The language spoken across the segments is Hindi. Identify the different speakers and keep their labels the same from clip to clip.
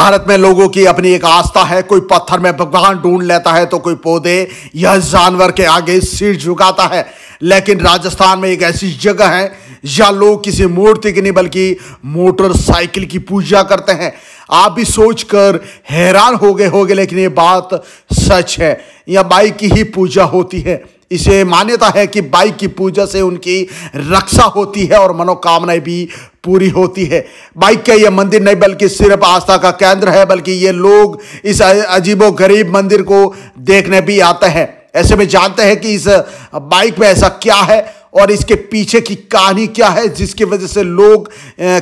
Speaker 1: भारत में लोगों की अपनी एक आस्था है कोई पत्थर में भगवान ढूंढ लेता है तो कोई पौधे या जानवर के आगे सिर झुकाता है लेकिन राजस्थान में एक ऐसी जगह है या लोग किसी मूर्ति की नहीं बल्कि मोटरसाइकिल की पूजा करते हैं आप भी सोचकर हैरान हो गए होगे लेकिन ये बात सच है या बाइक की ही पूजा होती है इसे मान्यता है कि बाई की पूजा से उनकी रक्षा होती है और मनोकामनाएं भी पूरी होती है बाइक का यह मंदिर नहीं बल्कि सिर्फ आस्था का केंद्र है बल्कि ये लोग इस अजीबो गरीब मंदिर को देखने भी आते हैं ऐसे में जानते हैं कि इस बाइक में ऐसा क्या है और इसके पीछे की कहानी क्या है जिसकी वजह से लोग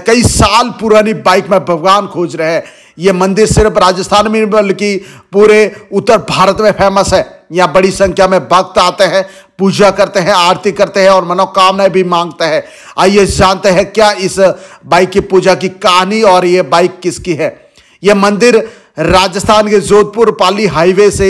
Speaker 1: कई साल पुरानी बाइक में भगवान खोज रहे हैं ये मंदिर सिर्फ राजस्थान में बल्कि पूरे उत्तर भारत में फेमस है यहाँ बड़ी संख्या में भक्त आते हैं पूजा करते हैं आरती करते हैं और मनोकामनाएं भी मांगते हैं आइए जानते हैं क्या इस बाइक की पूजा की कहानी और ये बाइक किसकी है यह मंदिर राजस्थान के जोधपुर पाली हाईवे से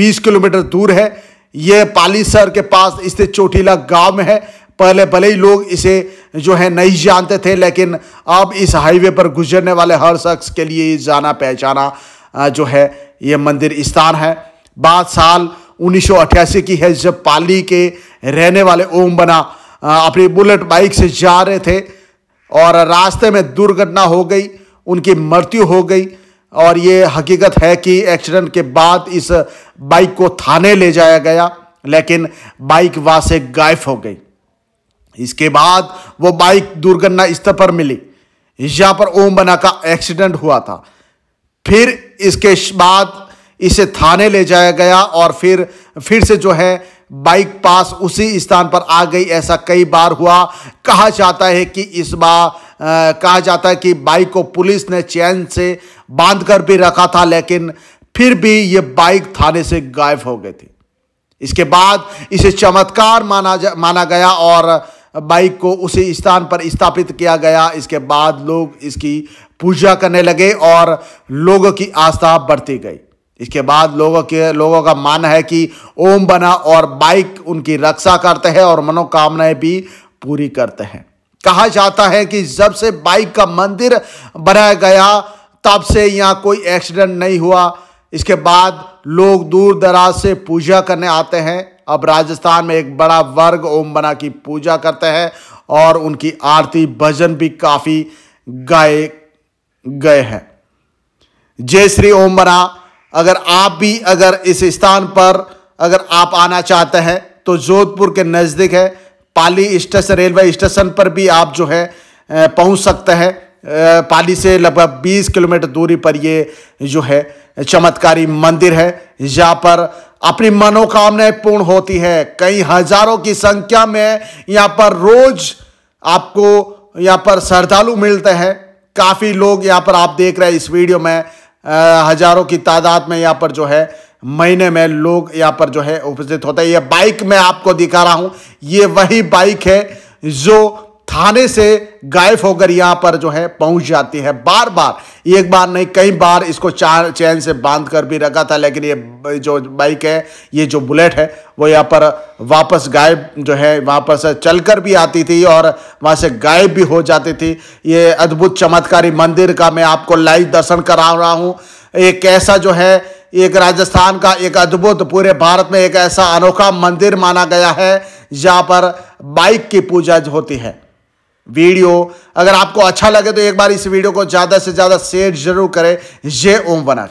Speaker 1: 20 किलोमीटर दूर है ये पालीसर के पास स्थित चोटीला गांव में है पहले भले ही लोग इसे जो है नहीं जानते थे लेकिन अब इस हाईवे पर गुजरने वाले हर शख्स के लिए जाना पहचाना जो है ये मंदिर स्थान है बाद साल 1988 की है जब पाली के रहने वाले ओम बना अपनी बुलेट बाइक से जा रहे थे और रास्ते में दुर्घटना हो गई उनकी मृत्यु हो गई और ये हकीकत है कि एक्सीडेंट के बाद इस बाइक को थाने ले जाया गया लेकिन बाइक वहाँ से गायब हो गई इसके बाद वो बाइक दुर्घटना स्थल पर मिली यहाँ पर ओम बना का एक्सीडेंट हुआ था फिर इसके बाद इसे थाने ले जाया गया और फिर फिर से जो है बाइक पास उसी स्थान पर आ गई ऐसा कई बार हुआ कहा जाता है कि इस बार कहा जाता है कि बाइक को पुलिस ने चैन से बांध कर भी रखा था लेकिन फिर भी ये बाइक थाने से गायब हो गई थी इसके बाद इसे चमत्कार माना जा माना गया और बाइक को उसी स्थान पर स्थापित किया गया इसके बाद लोग इसकी पूजा करने लगे और लोगों की आस्था बढ़ती गई इसके बाद लोगों के लोगों का मान है कि ओम बना और बाइक उनकी रक्षा करते हैं और मनोकामनाएं भी पूरी करते हैं कहा जाता है कि जब से बाइक का मंदिर बनाया गया तब से यहाँ कोई एक्सीडेंट नहीं हुआ इसके बाद लोग दूर दराज से पूजा करने आते हैं अब राजस्थान में एक बड़ा वर्ग ओम बना की पूजा करते हैं और उनकी आरती भजन भी काफ़ी गाए गए हैं जय श्री ओम बना अगर आप भी अगर इस स्थान पर अगर आप आना चाहते हैं तो जोधपुर के नज़दीक है पाली स्टेशन रेलवे स्टेशन पर भी आप जो है पहुंच सकते हैं पाली से लगभग 20 किलोमीटर दूरी पर ये जो है चमत्कारी मंदिर है जहाँ पर अपनी मनोकामनाएं पूर्ण होती है कई हजारों की संख्या में यहाँ पर रोज आपको यहाँ पर श्रद्धालु मिलते हैं काफ़ी लोग यहाँ पर आप देख रहे हैं इस वीडियो में हज़ारों की तादाद में यहाँ पर जो है महीने में लोग यहाँ पर जो है उपस्थित होता है ये बाइक मैं आपको दिखा रहा हूँ ये वही बाइक है जो थाने से गायब होकर यहाँ पर जो है पहुँच जाती है बार बार एक बार नहीं कई बार इसको चार चैन से बांध कर भी रखा था लेकिन ये जो बाइक है ये जो बुलेट है वो यहाँ पर वापस गायब जो है वापस चल कर भी आती थी और वहाँ से गायब भी हो जाती थी ये अद्भुत चमत्कारी मंदिर का मैं आपको लाइव दर्शन करा रहा हूँ एक ऐसा जो है एक राजस्थान का एक अद्भुत पूरे भारत में एक ऐसा अनोखा मंदिर माना गया है जहाँ पर बाइक की पूजा होती है वीडियो अगर आपको अच्छा लगे तो एक बार इस वीडियो को ज़्यादा से ज़्यादा शेयर जरूर करें जय ओम बना